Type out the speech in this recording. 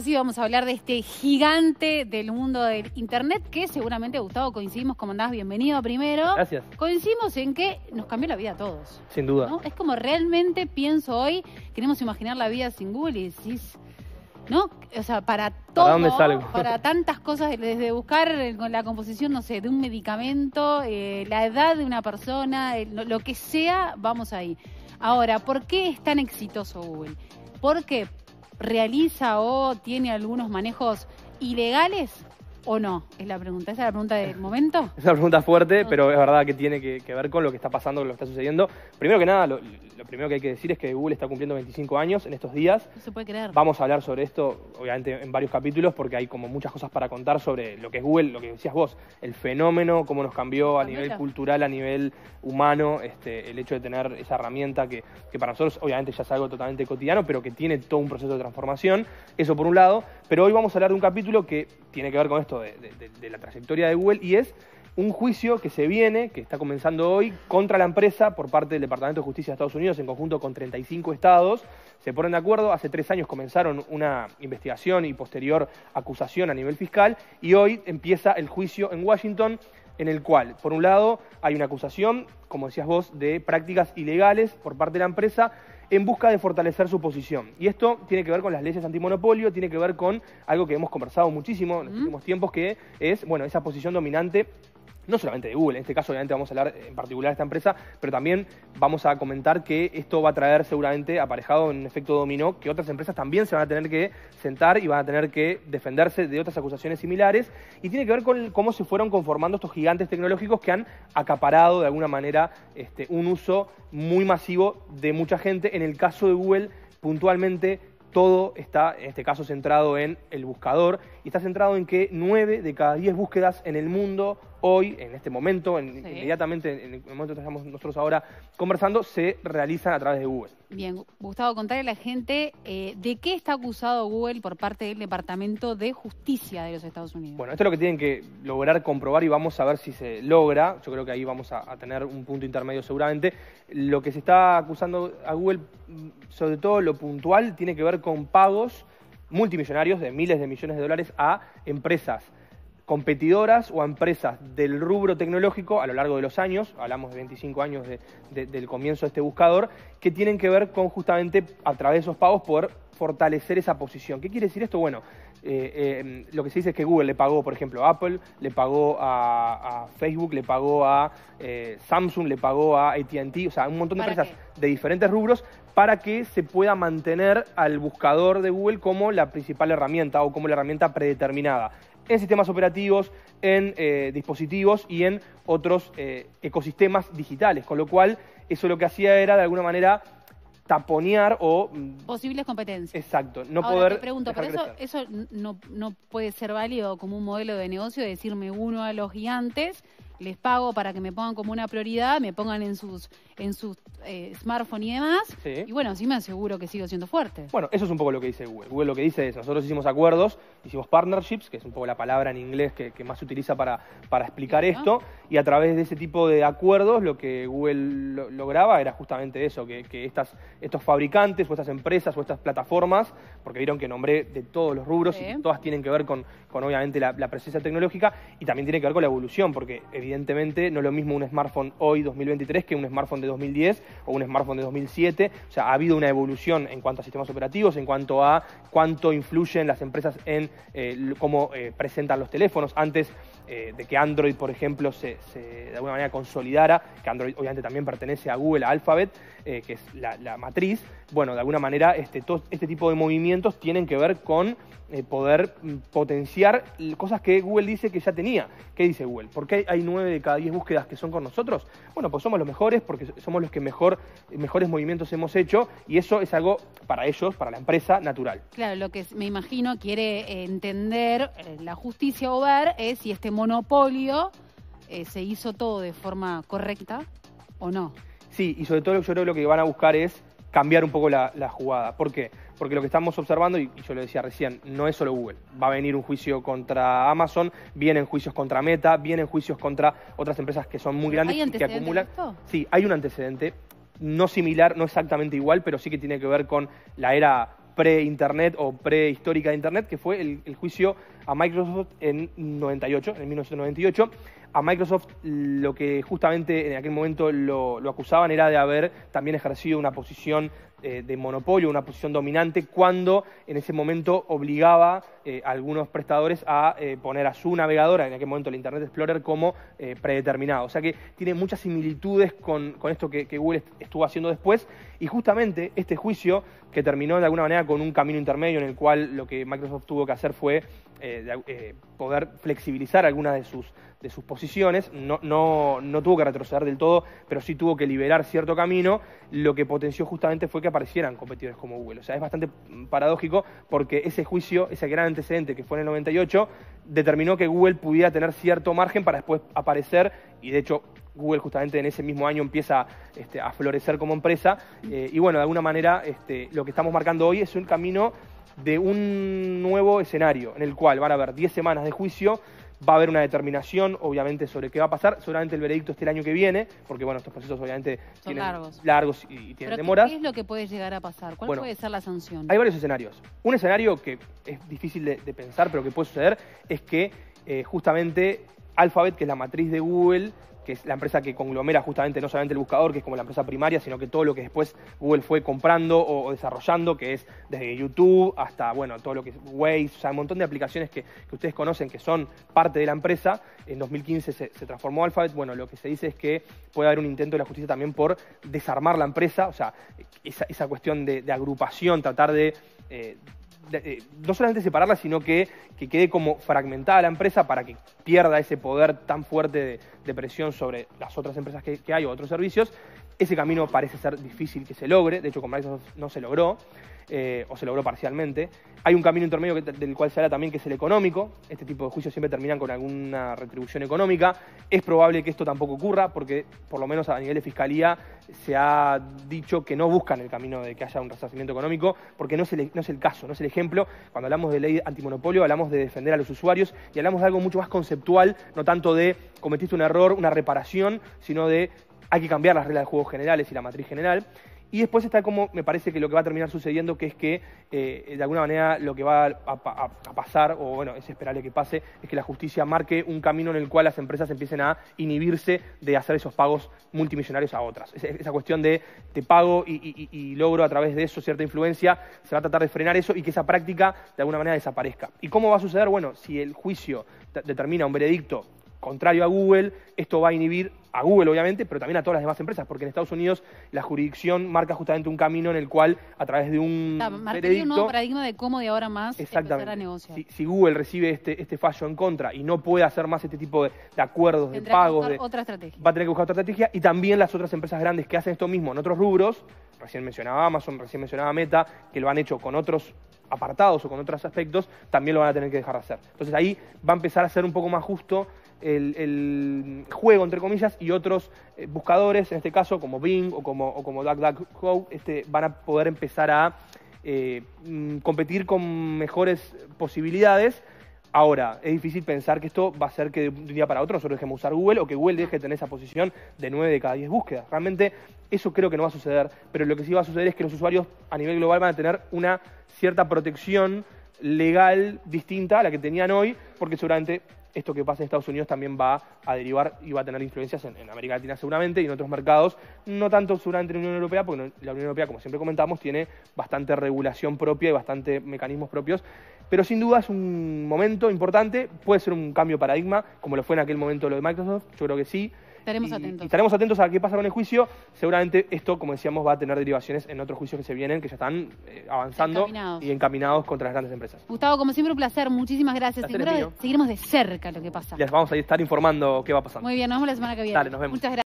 Sí, vamos a hablar de este gigante del mundo del Internet que seguramente, Gustavo, coincidimos, como andás, bienvenido primero. Gracias. Coincidimos en que nos cambió la vida a todos. Sin duda. Es como realmente pienso hoy, queremos imaginar la vida sin Google y decís... ¿no? O sea, para todo, ¿Para, tantas cosas, desde buscar la composición, no sé, de un medicamento, eh, la edad de una persona, lo que sea, vamos ahí. Ahora, ¿por qué es tan exitoso Google? ¿Por qué? realiza o tiene algunos manejos ilegales o no? Es la pregunta. ¿Esa es la pregunta del momento? Es una pregunta fuerte, pero es verdad que tiene que, ver con lo que está pasando, lo que está sucediendo. Primero que nada, lo, primero que hay que decir es que Google está cumpliendo 25 años en estos días. No se puede creer. Vamos a hablar sobre esto, obviamente, en varios capítulos, porque hay como muchas cosas para contar sobre lo que es Google, lo que decías vos, el fenómeno, cómo nos cambió a nivel cultural, a nivel humano, este, el hecho de tener esa herramienta que, que para nosotros, obviamente, ya es algo totalmente cotidiano, pero que tiene todo un proceso de transformación. Eso por un lado. Pero hoy vamos a hablar de un capítulo que tiene que ver con esto de la trayectoria de Google y es un juicio que se viene, que está comenzando hoy, contra la empresa por parte del Departamento de Justicia de Estados Unidos en conjunto con 35 estados. Se ponen de acuerdo, hace tres años comenzaron una investigación y posterior acusación a nivel fiscal y hoy empieza el juicio en Washington en el cual, por un lado, hay una acusación, como decías vos, de prácticas ilegales por parte de la empresa en busca de fortalecer su posición. Y esto tiene que ver con las leyes antimonopolio, tiene que ver con algo que hemos conversado muchísimo en los últimos tiempos, que es, bueno, esa posición dominante no solamente de Google, en este caso obviamente vamos a hablar en particular de esta empresa, pero también vamos a comentar que esto va a traer seguramente aparejado en un efecto dominó que otras empresas también se van a tener que sentar y van a tener que defenderse de otras acusaciones similares y tiene que ver con cómo se fueron conformando estos gigantes tecnológicos que han acaparado de alguna manera este, un uso muy masivo de mucha gente. En el caso de Google, puntualmente todo está, en este caso, centrado en el buscador y está centrado en que 9 de cada 10 búsquedas en el mundo hoy, en este momento, inmediatamente, en el momento que estamos nosotros ahora conversando, se realizan a través de Google. Bien, Gustavo, contarle a la gente eh, de qué está acusado Google por parte del Departamento de Justicia de los Estados Unidos. Bueno, esto es lo que tienen que lograr comprobar y vamos a ver si se logra. Yo creo que ahí vamos a, a tener un punto intermedio seguramente. Lo que se está acusando a Google, mm, sobre todo lo puntual, tiene que ver con pagos multimillonarios de miles de millones de dólares a empresas competidoras o empresas del rubro tecnológico a lo largo de los años, hablamos de 25 años del comienzo de este buscador, que tienen que ver con justamente a través de esos pagos poder fortalecer esa posición. ¿Qué quiere decir esto? Bueno, eh, eh, lo que se dice es que Google le pagó, por ejemplo, a Apple, le pagó a, Facebook, le pagó a eh, Samsung, le pagó a ATT, o sea, un montón de empresas de diferentes rubros para que se pueda mantener al buscador de Google como la principal herramienta o como la herramienta predeterminada en sistemas operativos, en eh, dispositivos y en otros eh, ecosistemas digitales. Con lo cual, eso lo que hacía era, de alguna manera, taponear o... Mm, Posibles competencias. Exacto. No Ahora poder... Te pregunto, pero eso, eso no, no puede ser válido como un modelo de negocio, de decirme uno a los gigantes les pago para que me pongan como una prioridad, me pongan en sus, en sus eh, smartphone y demás. Y bueno, sí me aseguro que sigo siendo fuerte. Bueno, eso es un poco lo que dice Google. Google lo que dice es, nosotros hicimos acuerdos, hicimos partnerships, que es un poco la palabra en inglés que, más se utiliza para, explicar esto, y a través de ese tipo de acuerdos lo que Google lograba era justamente eso, que, estos fabricantes o estas empresas o estas plataformas, porque vieron que nombré de todos los rubros y todas tienen que ver con, con obviamente la, la presencia tecnológica y también tiene que ver con la evolución, porque evidentemente no es lo mismo un smartphone hoy 2023 que un smartphone de 2010 o un smartphone de 2007. O sea, ha habido una evolución en cuanto a sistemas operativos, en cuanto a cuánto influyen las empresas en eh, cómo eh, presentan los teléfonos. Antes eh, de que Android, por ejemplo, se, de alguna manera consolidara, que Android obviamente también pertenece a Google, a Alphabet, eh, que es la, matriz, bueno, de alguna manera este, este tipo de movimientos tienen que ver con eh, poder mm, potenciar cosas que Google dice que ya tenía. ¿Qué dice Google? ¿Por qué hay nueve de cada diez búsquedas que son con nosotros? Bueno, pues somos los mejores porque somos los que mejor, mejores movimientos hemos hecho y eso es algo para ellos, para la empresa, natural. Claro, lo que me imagino quiere entender la justicia o es si este monopolio eh, se hizo todo de forma correcta o no. Sí, y sobre todo yo creo que lo que van a buscar es cambiar un poco la, jugada. ¿Por qué? Porque lo que estamos observando, y yo lo decía recién, no es solo Google. Va a venir un juicio contra Amazon, vienen juicios contra Meta, vienen juicios contra otras empresas que son muy grandes y que acumulan. Sí, hay un antecedente, no similar, no exactamente igual, pero sí que tiene que ver con la era pre-internet o prehistórica de internet, que fue el, el, juicio a Microsoft en 98, en 1998, a Microsoft lo que justamente en aquel momento lo, acusaban era de haber también ejercido una posición eh, de monopolio, una posición dominante, cuando en ese momento obligaba eh, a algunos prestadores a eh, poner a su navegadora, en aquel momento el Internet Explorer, como predeterminado. O sea que tiene muchas similitudes con, esto que, que, Google estuvo haciendo después, y justamente este juicio que terminó de alguna manera con un camino intermedio en el cual lo que Microsoft tuvo que hacer fue eh, eh, poder flexibilizar algunas de sus, de sus posiciones, no, tuvo que retroceder del todo, pero sí tuvo que liberar cierto camino, lo que potenció justamente fue que aparecieran competidores como Google. O sea, es bastante paradójico porque ese juicio, ese gran antecedente que fue en el 98, determinó que Google pudiera tener cierto margen para después aparecer y de hecho Google justamente en ese mismo año empieza este, a florecer como empresa eh, y bueno, de alguna manera este, lo que estamos marcando hoy es un camino de un nuevo escenario en el cual van a haber 10 semanas de juicio, va a haber una determinación, obviamente, sobre qué va a pasar. Seguramente el veredicto este el año que viene, porque, bueno, estos procesos obviamente Son largos, y, tienen ¿Qué es lo que puede llegar a pasar? ¿Cuál puede ser la sanción? Hay varios escenarios. Un escenario que es difícil de, pensar, pero que puede suceder, es que eh, justamente Alphabet, que es la matriz de Google, que es la empresa que conglomera justamente no solamente el buscador, que es como la empresa primaria, sino que todo lo que después Google fue comprando o, desarrollando, que es desde YouTube hasta, bueno, todo lo que es Waze, o sea, un montón de aplicaciones que, ustedes conocen que son parte de la empresa. En 2015 se, transformó Alphabet. Bueno, lo que se dice es que puede haber un intento de la justicia también por desarmar la empresa, o sea, esa, cuestión de, agrupación, tratar de... Eh, eh, no solamente separarla, sino que, que, quede como fragmentada la empresa para que pierda ese poder tan fuerte de, presión sobre las otras empresas que, que hay o otros servicios ese camino parece ser difícil que se logre, de hecho con Microsoft no se logró, eh, o se logró parcialmente. Hay un camino intermedio del cual se habla también, que es el económico. Este tipo de juicios siempre terminan con alguna retribución económica. Es probable que esto tampoco ocurra, porque por lo menos a nivel de fiscalía se ha dicho que no buscan el camino de que haya un resarcimiento económico, porque no es el caso, no es el ejemplo. Cuando hablamos de ley antimonopolio, hablamos de defender a los usuarios y hablamos de algo mucho más conceptual, no tanto de cometiste un error, una reparación, sino de hay que cambiar las reglas de juegos generales y la matriz general. Y después está como, me parece que lo que va a terminar sucediendo, que es que eh, de alguna manera lo que va a, pasar, o bueno, es esperable que pase, es que la justicia marque un camino en el cual las empresas empiecen a inhibirse de hacer esos pagos multimillonarios a otras. esa cuestión de te pago y, logro a través de eso cierta influencia, se va a tratar de frenar eso y que esa práctica de alguna manera desaparezca. ¿Y cómo va a suceder? Bueno, si el juicio determina un veredicto contrario a Google, esto va a inhibir a Google, obviamente, pero también a todas las demás empresas, porque en Estados Unidos la jurisdicción marca justamente un camino en el cual, a través de un. un nuevo paradigma de cómo de ahora más exactamente, a negociar. Si, Google recibe este, este, fallo en contra y no puede hacer más este tipo de, de acuerdos, de pagos. Que buscar otra estrategia. Va a tener que buscar otra estrategia y también las otras empresas grandes que hacen esto mismo en otros rubros, recién mencionaba Amazon, recién mencionaba Meta, que lo han hecho con otros apartados o con otros aspectos, también lo van a tener que dejar de hacer. Entonces ahí va a empezar a ser un poco más justo el, juego, entre comillas, y otros eh, buscadores, en este caso como Bing o como, como DuckDuckGo, este, van a poder empezar a eh, mm, competir con mejores posibilidades. Ahora, es difícil pensar que esto va a ser que de un día para otro nosotros dejemos usar Google o que Google deje de tener esa posición de 9 de cada 10 búsquedas. Realmente eso creo que no va a suceder, pero lo que sí va a suceder es que los usuarios a nivel global van a tener una cierta protección legal distinta a la que tenían hoy, porque seguramente esto que pasa en Estados Unidos también va a derivar y va a tener influencias en, América Latina seguramente y en otros mercados, no tanto seguramente en la Unión Europea, porque la Unión Europea, como siempre comentamos, tiene bastante regulación propia y bastante mecanismos propios pero sin duda es un momento importante, puede ser un cambio de paradigma, como lo fue en aquel momento lo de Microsoft, yo creo que sí. Estaremos atentos. estaremos atentos a qué pasa con el juicio. Seguramente esto, como decíamos, va a tener derivaciones en otros juicios que se vienen, que ya están eh, avanzando y encaminados contra las grandes empresas. Gustavo, como siempre, un placer. Muchísimas gracias. seguiremos de cerca lo que pasa. Les vamos a estar informando qué va a pasar. Muy bien, nos vemos la semana que viene. Dale, nos vemos. Muchas gracias.